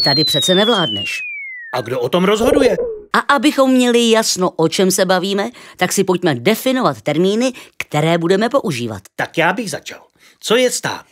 tady přece nevládneš. A kdo o tom rozhoduje? A abychom měli jasno, o čem se bavíme, tak si pojďme definovat termíny, které budeme používat. Tak já bych začal. Co je stát?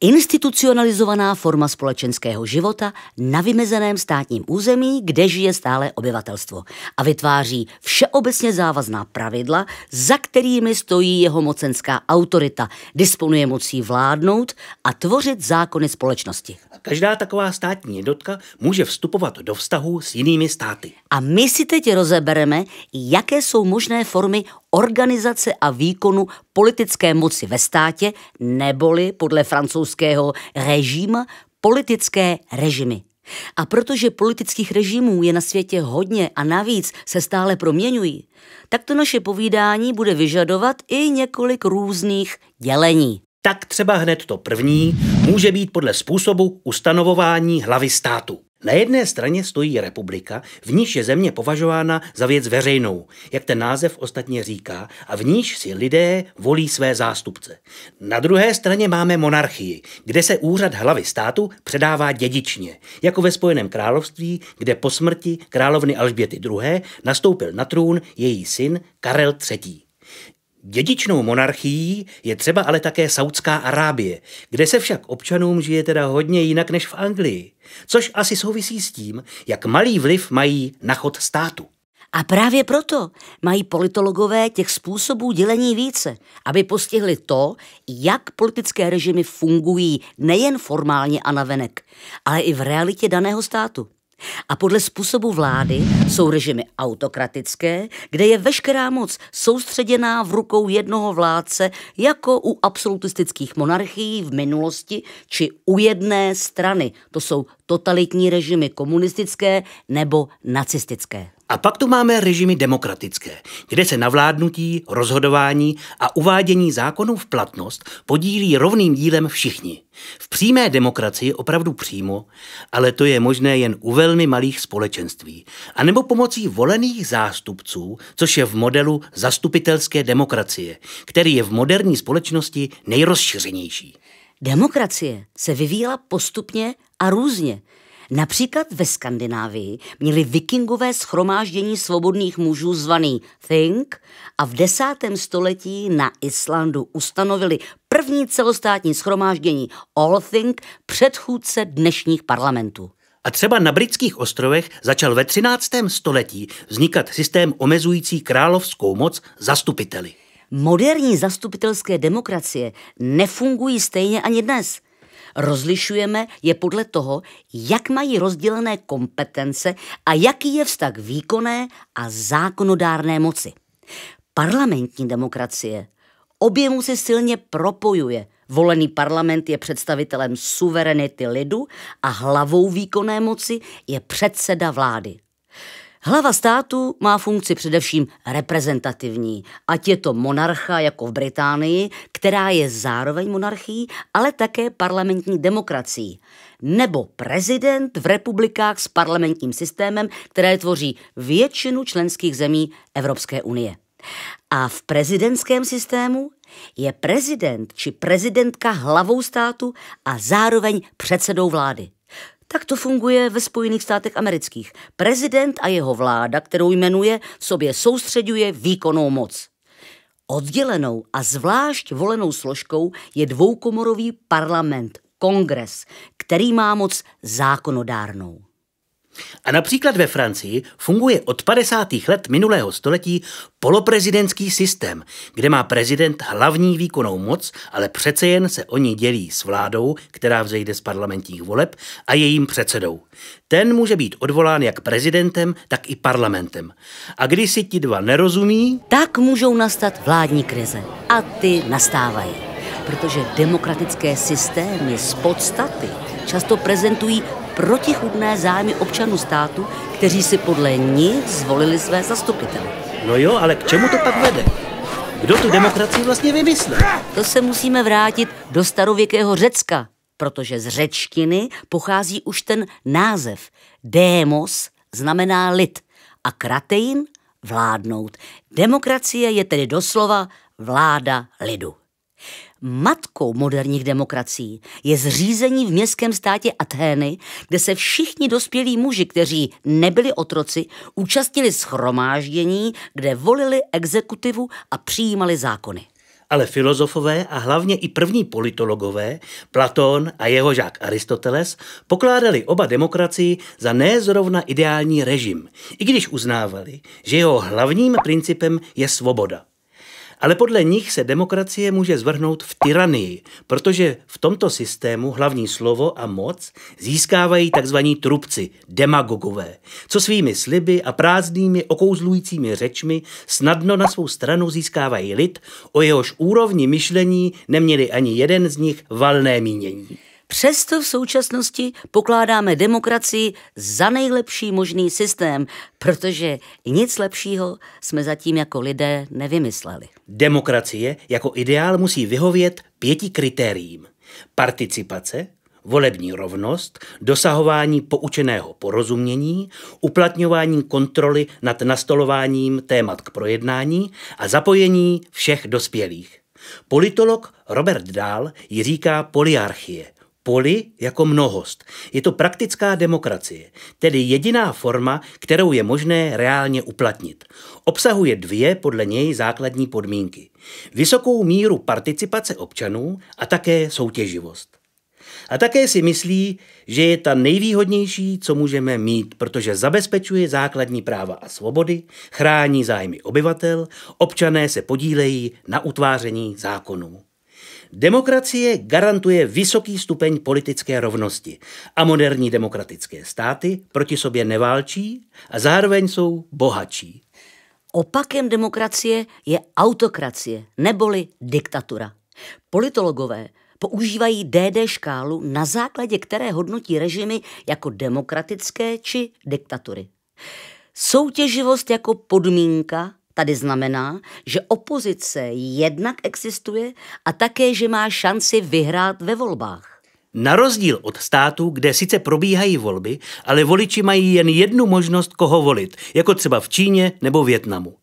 institucionalizovaná forma společenského života na vymezeném státním území, kde žije stále obyvatelstvo a vytváří všeobecně závazná pravidla, za kterými stojí jeho mocenská autorita, disponuje mocí vládnout a tvořit zákony společnosti. Každá taková státní jednotka může vstupovat do vztahu s jinými státy. A my si teď rozebereme, jaké jsou možné formy organizace a výkonu politické moci ve státě, neboli podle francouzského režima politické režimy. A protože politických režimů je na světě hodně a navíc se stále proměňují, tak to naše povídání bude vyžadovat i několik různých dělení. Tak třeba hned to první může být podle způsobu ustanovování hlavy státu. Na jedné straně stojí republika, v níž je země považována za věc veřejnou, jak ten název ostatně říká, a v níž si lidé volí své zástupce. Na druhé straně máme monarchii, kde se úřad hlavy státu předává dědičně, jako ve Spojeném království, kde po smrti královny Alžběty II. nastoupil na trůn její syn Karel III. Dědičnou monarchií je třeba ale také Saudská Arábie, kde se však občanům žije teda hodně jinak než v Anglii, což asi souvisí s tím, jak malý vliv mají na chod státu. A právě proto mají politologové těch způsobů dělení více, aby postihli to, jak politické režimy fungují nejen formálně a navenek, ale i v realitě daného státu. A podle způsobu vlády jsou režimy autokratické, kde je veškerá moc soustředěná v rukou jednoho vládce, jako u absolutistických monarchií v minulosti či u jedné strany. To jsou totalitní režimy komunistické nebo nacistické. A pak tu máme režimy demokratické, kde se na vládnutí, rozhodování a uvádění zákonů v platnost podílí rovným dílem všichni. V přímé demokracii opravdu přímo, ale to je možné jen u velmi malých společenství, anebo pomocí volených zástupců, což je v modelu zastupitelské demokracie, který je v moderní společnosti nejrozšířenější. Demokracie se vyvíjela postupně a různě – Například ve Skandinávii měli vikingové schromáždění svobodných mužů zvaný Thing a v desátém století na Islandu ustanovili první celostátní schromáždění Allthing, předchůdce dnešních parlamentů. A třeba na britských ostrovech začal ve 13. století vznikat systém omezující královskou moc zastupiteli. Moderní zastupitelské demokracie nefungují stejně ani dnes. Rozlišujeme je podle toho, jak mají rozdělené kompetence a jaký je vztah výkonné a zákonodárné moci. Parlamentní demokracie objemu se silně propojuje. Volený parlament je představitelem suverenity lidu a hlavou výkonné moci je předseda vlády. Hlava státu má funkci především reprezentativní, ať je to monarcha jako v Británii, která je zároveň monarchií, ale také parlamentní demokracií, nebo prezident v republikách s parlamentním systémem, které tvoří většinu členských zemí Evropské unie. A v prezidentském systému je prezident či prezidentka hlavou státu a zároveň předsedou vlády. Tak to funguje ve Spojených státech amerických. Prezident a jeho vláda, kterou jmenuje, v sobě soustředuje výkonnou moc. Oddělenou a zvlášť volenou složkou je dvoukomorový parlament, kongres, který má moc zákonodárnou. A například ve Francii funguje od 50. let minulého století poloprezidentský systém, kde má prezident hlavní výkonnou moc, ale přece jen se oni dělí s vládou, která vzejde z parlamentních voleb, a jejím předsedou. Ten může být odvolán jak prezidentem, tak i parlamentem. A když si ti dva nerozumí... Tak můžou nastat vládní krize. A ty nastávají. Protože demokratické systémy z podstaty často prezentují protichudné zájmy občanů státu, kteří si podle ní zvolili své zastupitele. No jo, ale k čemu to pak vede? Kdo tu demokracii vlastně vymyslel? To se musíme vrátit do starověkého Řecka, protože z řečtiny pochází už ten název. Démos znamená lid a kratein vládnout. Demokracie je tedy doslova vláda lidu. Matkou moderních demokracií je zřízení v městském státě Athény, kde se všichni dospělí muži, kteří nebyli otroci, účastnili schromáždění, kde volili exekutivu a přijímali zákony. Ale filozofové a hlavně i první politologové, Platón a jeho žák Aristoteles, pokládali oba demokracii za nezrovna ideální režim, i když uznávali, že jeho hlavním principem je svoboda. Ale podle nich se demokracie může zvrhnout v tyranii, protože v tomto systému hlavní slovo a moc získávají tzv. trubci, demagogové, co svými sliby a prázdnými okouzlujícími řečmi snadno na svou stranu získávají lid, o jehož úrovni myšlení neměli ani jeden z nich valné mínění. Přesto v současnosti pokládáme demokracii za nejlepší možný systém, protože nic lepšího jsme zatím jako lidé nevymysleli. Demokracie jako ideál musí vyhovět pěti kritériím. Participace, volební rovnost, dosahování poučeného porozumění, uplatňování kontroly nad nastolováním témat k projednání a zapojení všech dospělých. Politolog Robert Dahl ji říká poliarchie, poli jako mnohost. Je to praktická demokracie, tedy jediná forma, kterou je možné reálně uplatnit. Obsahuje dvě podle něj základní podmínky. Vysokou míru participace občanů a také soutěživost. A také si myslí, že je ta nejvýhodnější, co můžeme mít, protože zabezpečuje základní práva a svobody, chrání zájmy obyvatel, občané se podílejí na utváření zákonů. Demokracie garantuje vysoký stupeň politické rovnosti a moderní demokratické státy proti sobě neválčí a zároveň jsou bohatší. Opakem demokracie je autokracie neboli diktatura. Politologové používají DD škálu, na základě které hodnotí režimy jako demokratické či diktatury. Soutěživost jako podmínka tady znamená, že opozice jednak existuje a také, že má šanci vyhrát ve volbách. Na rozdíl od států, kde sice probíhají volby, ale voliči mají jen jednu možnost, koho volit, jako třeba v Číně nebo Větnamu.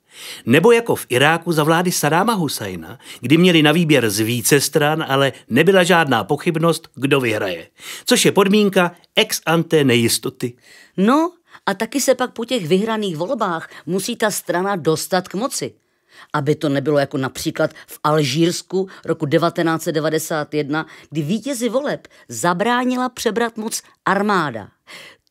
Nebo jako v Iráku za vlády Sadáma Husajna, kdy měli na výběr z více stran, ale nebyla žádná pochybnost, kdo vyhraje. Což je podmínka ex ante nejistoty. No, a taky se pak po těch vyhraných volbách musí ta strana dostat k moci. Aby to nebylo jako například v Alžírsku roku 1991, kdy vítězi voleb zabránila přebrat moc armáda.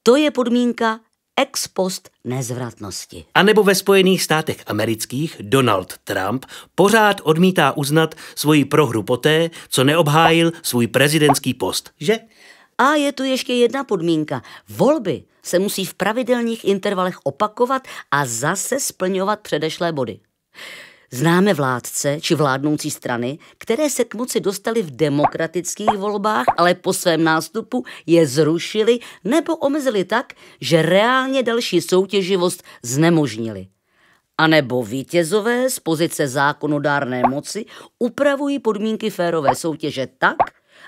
To je podmínka ex post nezvratnosti. A nebo ve Spojených státech amerických Donald Trump pořád odmítá uznat svoji prohru poté, co neobhájil svůj prezidentský post, že? A je tu ještě jedna podmínka. Volby se musí v pravidelných intervalech opakovat a zase splňovat předešlé body. Známe vládce či vládnoucí strany, které se k moci dostaly v demokratických volbách, ale po svém nástupu je zrušili nebo omezili tak, že reálně další soutěživost znemožnili. A nebo vítězové z pozice zákonodárné moci upravují podmínky férové soutěže tak,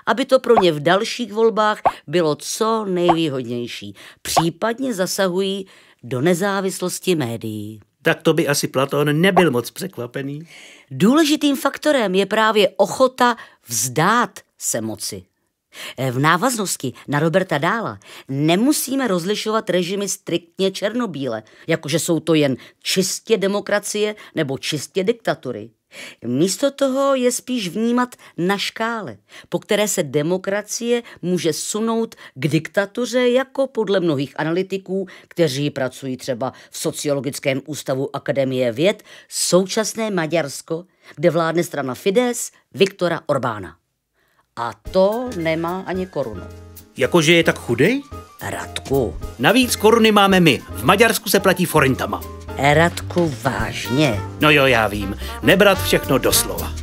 aby to pro ně v dalších volbách bylo co nejvýhodnější. Případně zasahují do nezávislosti médií. Tak to by asi Platón nebyl moc překvapený. Důležitým faktorem je právě ochota vzdát se moci. Eh, v návaznosti na Roberta Dála nemusíme rozlišovat režimy striktně černobíle, jakože jsou to jen čistě demokracie nebo čistě diktatury. Místo toho je spíš vnímat na škále, po které se demokracie může sunout k diktatuře, jako podle mnohých analytiků, kteří pracují třeba v Sociologickém ústavu Akademie věd, současné Maďarsko, kde vládne strana Fides Viktora Orbána. A to nemá ani korunu. Jakože je tak chudej? Radku. Navíc koruny máme my. V Maďarsku se platí forintama. Radku, vážně? No jo, já vím. Nebrat všechno doslova.